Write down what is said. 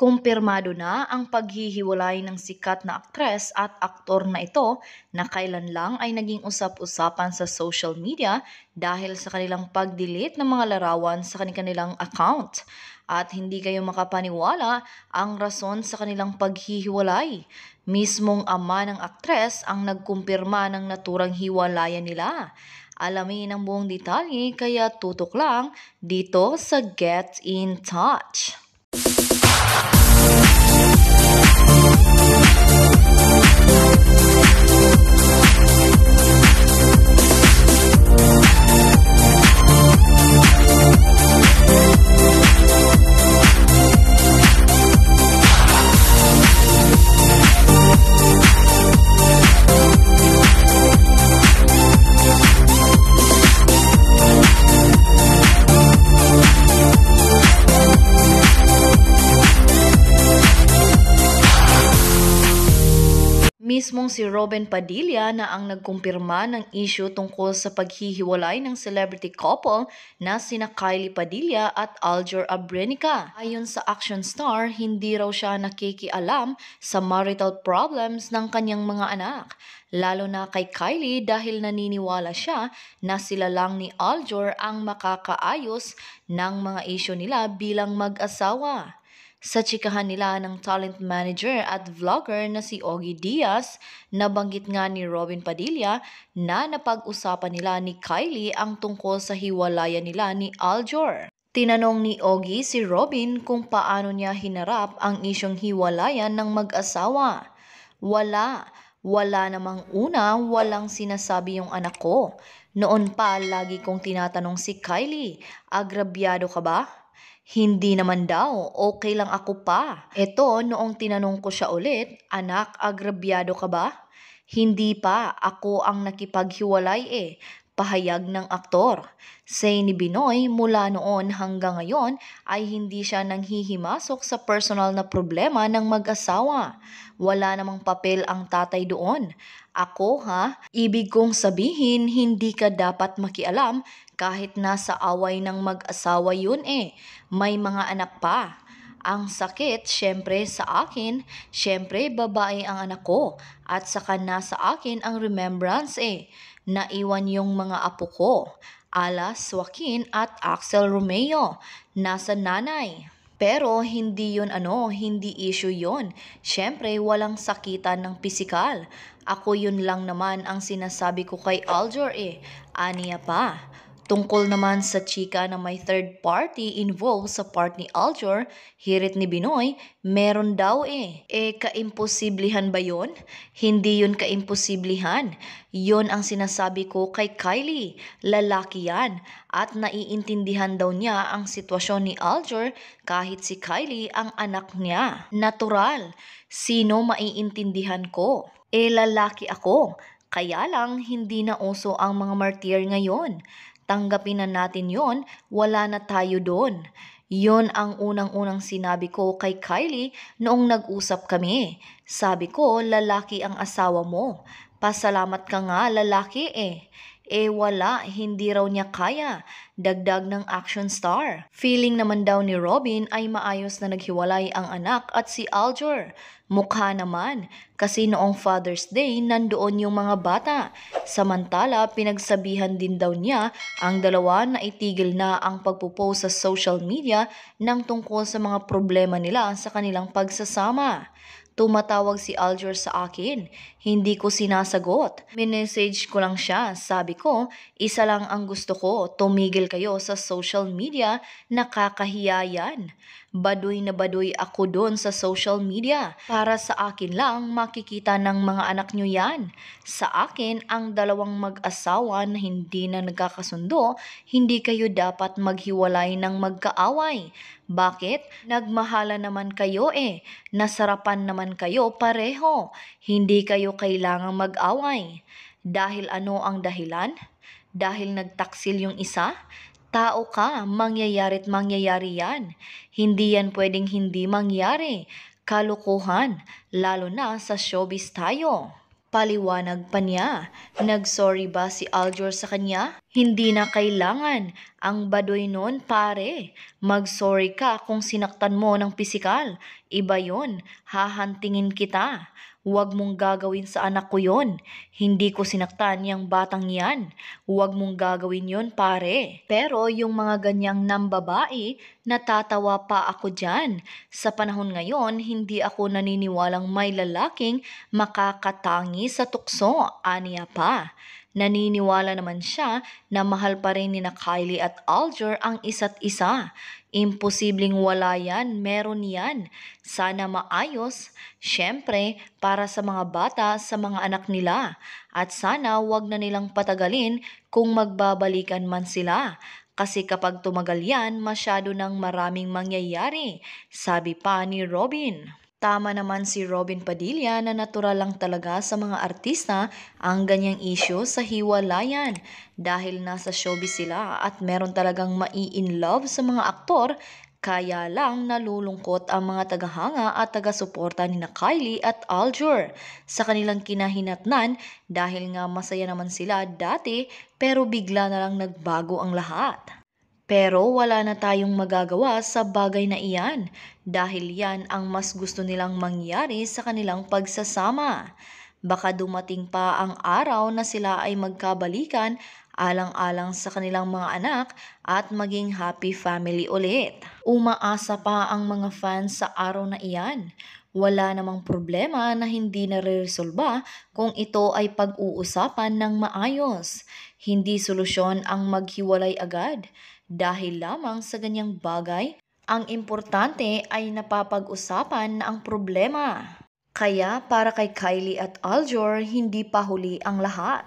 Kumpirmado na ang paghihiwalay ng sikat na aktres at aktor na ito na kailan lang ay naging usap-usapan sa social media dahil sa kanilang pag-delete ng mga larawan sa kanilang account. At hindi kayo makapaniwala ang rason sa kanilang paghihiwalay. Mismong ama ng aktres ang nagkumpirma ng naturang hiwalayan nila. Alamin ang buong detalye kaya tutok lang dito sa Get In Touch. mismong si Robin Padilla na ang nagkumpirma ng issue tungkol sa paghihiwalay ng celebrity couple na sina Kylie Padilla at Alger Abrenica. Ayon sa action star, hindi raw siya nakikialam sa marital problems ng kanyang mga anak, lalo na kay Kylie dahil naniniwala siya na sila lang ni Alger ang makakaayos ng mga issue nila bilang mag-asawa. Sa chikahan nila ng talent manager at vlogger na si Ogie Diaz, nabanggit nga ni Robin Padilla na napag-usapan nila ni Kylie ang tungkol sa hiwalayan nila ni Aljor. Tinanong ni Ogie si Robin kung paano niya hinarap ang isyong hiwalayan ng mag-asawa. Wala. Wala namang una, walang sinasabi yung anak ko. Noon pa, lagi kong tinatanong si Kylie, agrabyado ka ba? Hindi naman daw, okay lang ako pa. Ito, noong tinanong ko siya ulit, anak, agrabyado ka ba? Hindi pa, ako ang nakipaghiwalay eh pahayag ng aktor. Say ni Binoy, mula noon hanggang ngayon ay hindi siya nanghihimasok sa personal na problema ng mag-asawa. Wala namang papel ang tatay doon. Ako ha, ibig kong sabihin hindi ka dapat makialam kahit nasa away ng mag-asawa yun eh. May mga anak pa. Ang sakit, syempre sa akin, syempre babae ang anak ko, at saka na sa akin ang remembrance eh. Naiwan yung mga apo ko, Alas Joaquin at Axel Romeo, nasa nanay. Pero hindi yon ano, hindi issue yon. Siyempre, walang sakitan ng pisikal. Ako yun lang naman ang sinasabi ko kay Alger eh. Aniya pa. Tungkol naman sa chika na may third party involved sa part ni Aljor, hirit ni Binoy, meron daw eh. Eh, kaimposiblihan ba yon? Hindi yon kaimposiblihan. Yon ang sinasabi ko kay Kylie, lalaki yan. At naiintindihan daw niya ang sitwasyon ni Aljor kahit si Kylie ang anak niya. Natural, sino maiintindihan ko? Eh, lalaki ako. Kaya lang, hindi na uso ang mga martyr ngayon tanggapin na natin yon, wala na tayo doon. Yon ang unang-unang sinabi ko kay Kylie noong nag-usap kami. Sabi ko, lalaki ang asawa mo. Pasalamat ka nga, lalaki eh. Eh wala, hindi raw niya kaya. Dagdag ng action star. Feeling naman daw ni Robin ay maayos na naghiwalay ang anak at si Alger. Mukha naman, kasi noong Father's Day nandoon yung mga bata. Samantala, pinagsabihan din daw niya ang dalawa na itigil na ang pagpupost sa social media ng tungkol sa mga problema nila sa kanilang pagsasama. Tumatawag si Alger sa akin. Hindi ko sinasagot. Minessage ko lang siya. Sabi ko, isa lang ang gusto ko. Tumigil kayo sa social media. Nakakahiya yan. Baduy na baduy ako doon sa social media. Para sa akin lang makikita ng mga anak nyo yan. Sa akin, ang dalawang mag-asawa na hindi na nagkakasundo, hindi kayo dapat maghiwalay ng magkaaway. Bakit? Nagmahala naman kayo eh. Nasarapan naman kayo pareho. Hindi kayo kailangang mag-away. Dahil ano ang dahilan? Dahil nagtaksil yung isa? Tao ka, mangyayari't mangyayari yan. Hindi yan pwedeng hindi mangyari. Kalukuhan, lalo na sa showbiz tayo. Paliwanag pa niya, nagsorry ba si Aljor sa kanya? Hindi na kailangan, ang badoy noon pare. Magsorry ka kung sinaktan mo ng pisikal, iba yon, hahantingin kita. Huwag mong gagawin sa anak ko yon. Hindi ko sinaktan yung batang yan. Huwag mong gagawin yon pare. Pero yung mga ganyang nambabae, natatawa pa ako dyan. Sa panahon ngayon, hindi ako naniniwalang may lalaking makakatangi sa tukso, aniya pa. Naniniwala naman siya na mahal pa rin ni na Kylie at Alger ang isa't isa. Imposibleng wala yan, meron yan. Sana maayos, syempre, para sa mga bata, sa mga anak nila. At sana wag na nilang patagalin kung magbabalikan man sila. Kasi kapag tumagal yan, masyado ng maraming mangyayari, sabi pa ni Robin. Tama naman si Robin Padilla na natural lang talaga sa mga artista ang ganyang isyo sa hiwalayan dahil nasa showbiz sila at meron talagang mai-in-love sa mga aktor kaya lang nalulungkot ang mga tagahanga at taga-suporta ni na Kylie at Aljur sa kanilang kinahinatnan dahil nga masaya naman sila dati pero bigla na lang nagbago ang lahat. Pero wala na tayong magagawa sa bagay na iyan dahil yan ang mas gusto nilang mangyari sa kanilang pagsasama. Baka dumating pa ang araw na sila ay magkabalikan alang-alang sa kanilang mga anak at maging happy family ulit. Umaasa pa ang mga fans sa araw na iyan. Wala namang problema na hindi nare-resolba kung ito ay pag-uusapan ng maayos. Hindi solusyon ang maghiwalay agad dahil lamang sa ganyang bagay ang importante ay napapag-usapan na ang problema. Kaya para kay Kylie at Aljor, hindi pa huli ang lahat.